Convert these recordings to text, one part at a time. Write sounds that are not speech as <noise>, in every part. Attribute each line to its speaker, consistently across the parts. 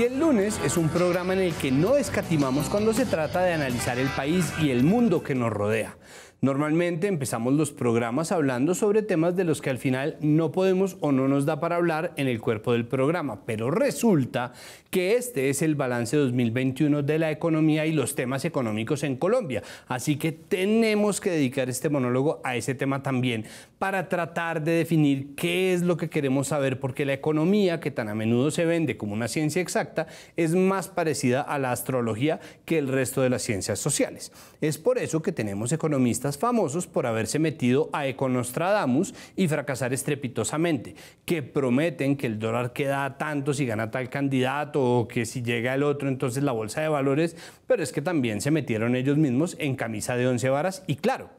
Speaker 1: Y el lunes es un programa en el que no escatimamos cuando se trata de analizar el país y el mundo que nos rodea. Normalmente empezamos los programas hablando sobre temas de los que al final no podemos o no nos da para hablar en el cuerpo del programa, pero resulta que este es el balance 2021 de la economía y los temas económicos en Colombia. Así que tenemos que dedicar este monólogo a ese tema también para tratar de definir qué es lo que queremos saber, porque la economía, que tan a menudo se vende como una ciencia exacta, es más parecida a la astrología que el resto de las ciencias sociales. Es por eso que tenemos economistas famosos por haberse metido a Econostradamus y fracasar estrepitosamente, que prometen que el dólar queda tanto si gana tal candidato o que si llega el otro entonces la bolsa de valores, pero es que también se metieron ellos mismos en camisa de once varas y claro,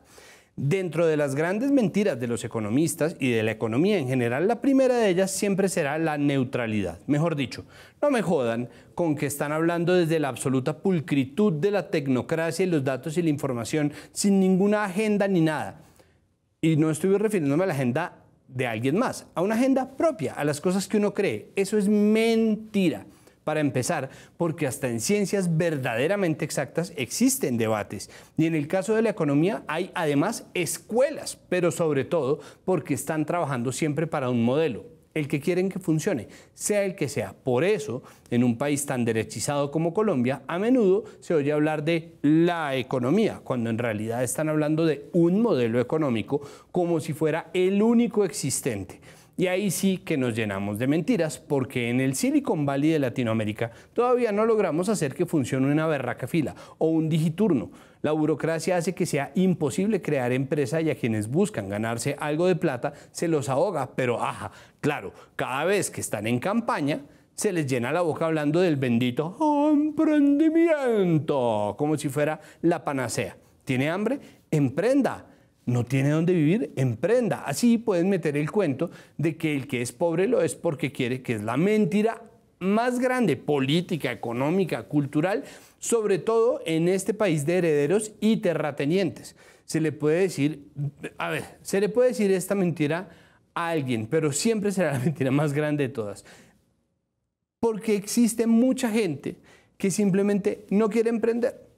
Speaker 1: Dentro de las grandes mentiras de los economistas y de la economía en general, la primera de ellas siempre será la neutralidad. Mejor dicho, no me jodan con que están hablando desde la absoluta pulcritud de la tecnocracia y los datos y la información sin ninguna agenda ni nada. Y no estoy refiriéndome a la agenda de alguien más, a una agenda propia, a las cosas que uno cree. Eso es mentira para empezar, porque hasta en ciencias verdaderamente exactas existen debates. Y en el caso de la economía hay además escuelas, pero sobre todo porque están trabajando siempre para un modelo, el que quieren que funcione, sea el que sea. Por eso, en un país tan derechizado como Colombia, a menudo se oye hablar de la economía, cuando en realidad están hablando de un modelo económico como si fuera el único existente. Y ahí sí que nos llenamos de mentiras, porque en el Silicon Valley de Latinoamérica todavía no logramos hacer que funcione una berraca fila o un digiturno. La burocracia hace que sea imposible crear empresa y a quienes buscan ganarse algo de plata se los ahoga, pero ajá, claro, cada vez que están en campaña, se les llena la boca hablando del bendito emprendimiento, como si fuera la panacea. ¿Tiene hambre? Emprenda no tiene dónde vivir, emprenda. Así pueden meter el cuento de que el que es pobre lo es porque quiere, que es la mentira más grande, política, económica, cultural, sobre todo en este país de herederos y terratenientes. Se le puede decir, a ver, se le puede decir esta mentira a alguien, pero siempre será la <laughs> mentira más grande de todas. Porque existe mucha gente que simplemente no quiere emprender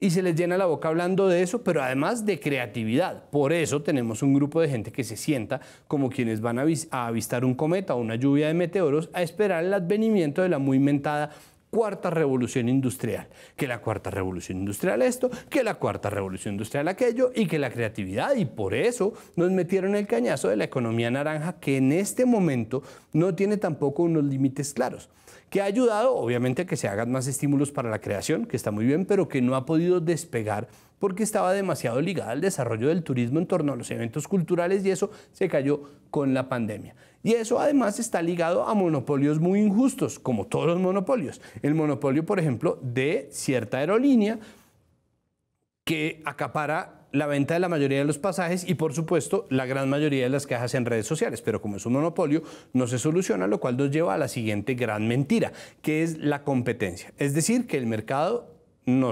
Speaker 1: y se les llena la boca hablando de eso, pero además de creatividad. Por eso tenemos un grupo de gente que se sienta como quienes van a, avistar un cometa o una lluvia de meteoros a esperar el advenimiento de la muy mentada cuarta revolución industrial, que la cuarta revolución industrial esto, que la cuarta revolución industrial aquello y que la creatividad y por eso nos metieron el cañazo de la economía naranja que en este momento no tiene tampoco unos límites claros que ha ayudado obviamente a que se hagan más estímulos para la creación, que está muy bien, pero que no ha podido despegar porque estaba demasiado ligada al desarrollo del turismo en torno a los eventos culturales y eso se cayó con la pandemia. Y eso además está ligado a monopolios muy injustos, como todos los monopolios. El monopolio, por ejemplo, de cierta aerolínea que acapara la venta de la mayoría de los pasajes y por supuesto la gran mayoría de las cajas en redes sociales, pero como es un monopolio no se soluciona, lo cual nos lleva a la siguiente gran mentira, que es la competencia. Es decir, que el mercado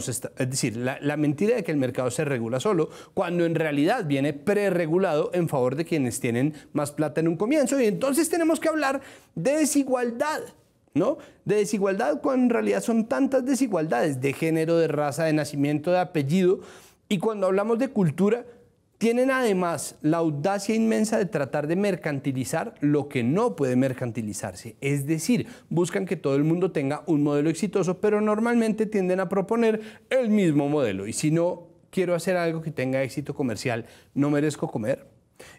Speaker 1: se está, es decir, la, la, mentira de que el mercado se regula solo, cuando en realidad viene preregulado en favor de quienes tienen más plata en un comienzo. Y entonces tenemos que hablar de desigualdad, ¿no? De desigualdad cuando en realidad son tantas desigualdades de género, de raza, de nacimiento, de apellido, y cuando hablamos de cultura, tienen además la audacia inmensa de tratar de mercantilizar lo que no puede mercantilizarse. Es decir, buscan que todo el mundo tenga un modelo exitoso, pero normalmente tienden a proponer el mismo modelo. Y si no quiero hacer algo que tenga éxito comercial, no merezco comer.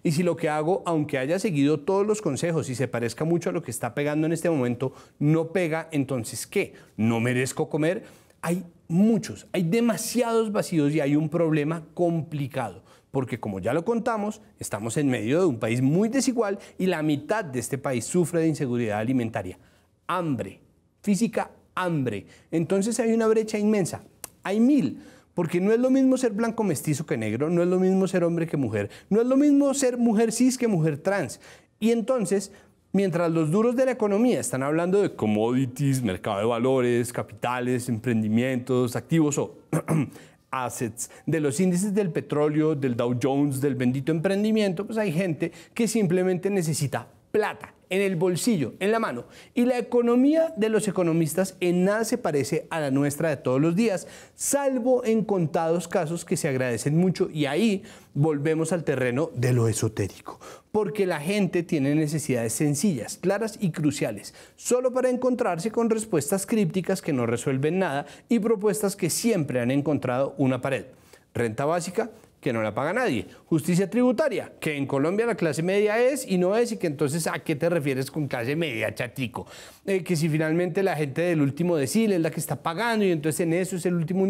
Speaker 1: Y si lo que hago, aunque haya seguido todos los consejos y se parezca mucho a lo que está pegando en este momento, no pega, entonces ¿qué? ¿No merezco comer? Hay muchos, hay demasiados vacíos y hay un problema complicado, porque como ya lo contamos, estamos en medio de un país muy desigual y la mitad de este país sufre de inseguridad alimentaria, hambre, física hambre. Entonces hay una brecha inmensa, hay mil. Porque no es lo mismo ser blanco mestizo que negro, no es lo mismo ser hombre que mujer, no es lo mismo ser mujer cis que mujer trans. Y entonces Mientras los duros de la economía están hablando de commodities, mercado de valores, capitales, emprendimientos, activos o <clears throat> assets, de los índices del petróleo, del Dow Jones, del bendito emprendimiento, pues hay gente que simplemente necesita plata en el bolsillo, en la mano. Y la economía de los economistas en nada se parece a la nuestra de todos los días, salvo en contados casos que se agradecen mucho y ahí volvemos al terreno de lo esotérico, porque la gente tiene necesidades sencillas, claras y cruciales, solo para encontrarse con respuestas crípticas que no resuelven nada y propuestas que siempre han encontrado una pared. Renta básica, que no la paga nadie. Justicia tributaria, que en Colombia la clase media es y no es, y que entonces a qué te refieres con clase media, chatico. Eh, que si finalmente la gente del último decil es la que está pagando y entonces en eso es el último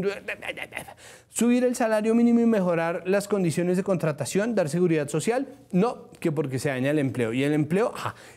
Speaker 1: subir el salario mínimo y mejorar las condiciones de contratación, dar seguridad social, no, que porque se daña el empleo. Y el empleo,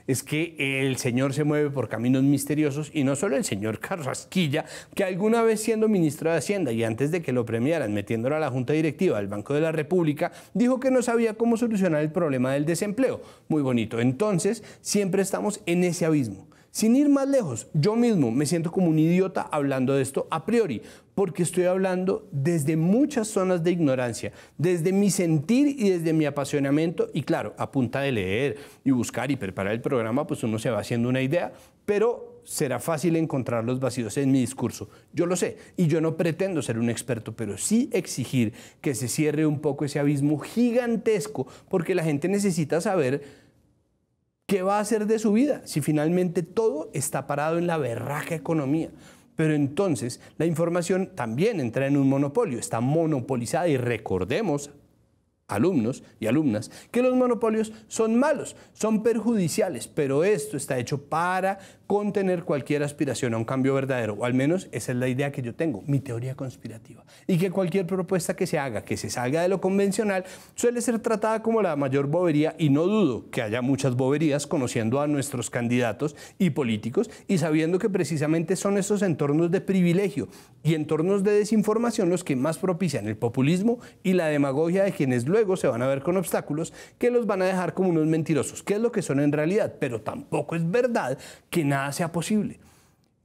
Speaker 1: es que el señor se mueve por caminos misteriosos y no solo el señor Carrasquilla, que alguna vez siendo ministro de Hacienda y antes de que lo premiaran metiéndolo a la Junta Directiva del Banco de la República, dijo que no sabía cómo solucionar el problema del desempleo. Muy bonito. Entonces, siempre estamos en ese abismo sin ir más lejos, yo mismo me siento como un idiota hablando de esto a priori, porque estoy hablando desde muchas zonas de ignorancia, desde mi sentir y desde mi apasionamiento, y claro, a punta de leer y buscar y preparar el programa, pues uno se va haciendo una idea, pero será fácil encontrar los vacíos en mi discurso. Yo lo sé, y yo no pretendo ser un experto, pero sí exigir que se cierre un poco ese abismo gigantesco, porque la gente necesita saber ¿Qué va a hacer de su vida si finalmente todo está parado en la berraca economía? Pero entonces la información también entra en un monopolio, está monopolizada y recordemos, alumnos y alumnas, que los monopolios son malos, son perjudiciales, pero esto está hecho para contener cualquier aspiración a un cambio verdadero, o al menos esa es la idea que yo tengo, mi teoría conspirativa, y que cualquier propuesta que se haga, que se salga de lo convencional, suele ser tratada como la mayor bobería, y no dudo que haya muchas boberías conociendo a nuestros candidatos y políticos y sabiendo que precisamente son esos entornos de privilegio y entornos de desinformación los que más propician el populismo y la demagogia de quienes luego se van a ver con obstáculos que los van a dejar como unos mentirosos, que es lo que son en realidad, pero tampoco es verdad que nada sea posible.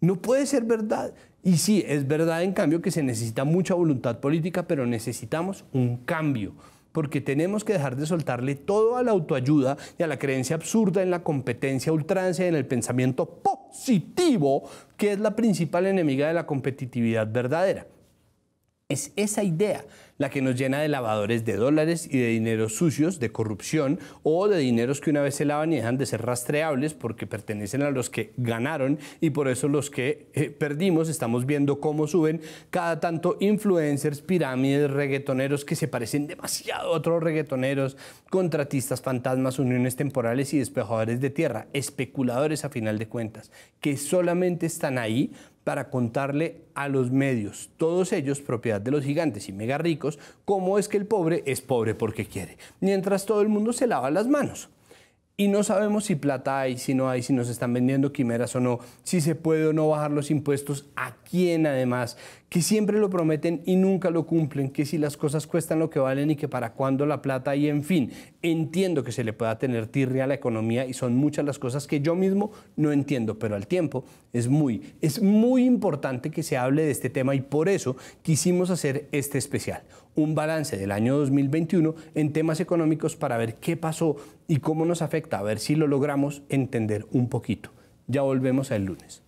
Speaker 1: No puede ser verdad. Y sí, es verdad en cambio que se necesita mucha voluntad política, pero necesitamos un cambio, porque tenemos que dejar de soltarle todo a la autoayuda y a la creencia absurda en la competencia ultrancia en el pensamiento positivo, que es la principal enemiga de la competitividad verdadera. Es esa idea la que nos llena de lavadores de dólares y de dineros sucios, de corrupción o de dineros que una vez se lavan y dejan de ser rastreables porque pertenecen a los que ganaron y por eso los que eh, perdimos estamos viendo cómo suben cada tanto influencers, pirámides, reggaetoneros que se parecen demasiado a otros reggaetoneros, contratistas, fantasmas, uniones temporales y despejadores de tierra, especuladores a final de cuentas, que solamente están ahí para contarle a los medios, todos ellos propiedad de los gigantes y mega ricos, cómo es que el pobre es pobre porque quiere, mientras todo el mundo se lava las manos y no sabemos si plata hay, si no hay, si nos están vendiendo quimeras o no, si se puede o no bajar los impuestos, a quién además, que siempre lo prometen y nunca lo cumplen, que si las cosas cuestan lo que valen y que para cuándo la plata y en fin, entiendo que se le pueda tener tirria a la economía y son muchas las cosas que yo mismo no entiendo, pero al tiempo es muy, es muy importante que se hable de este tema y por eso quisimos hacer este especial, un balance del año 2021 en temas económicos para ver qué pasó y cómo nos afecta, a ver si lo logramos entender un poquito. Ya volvemos el lunes.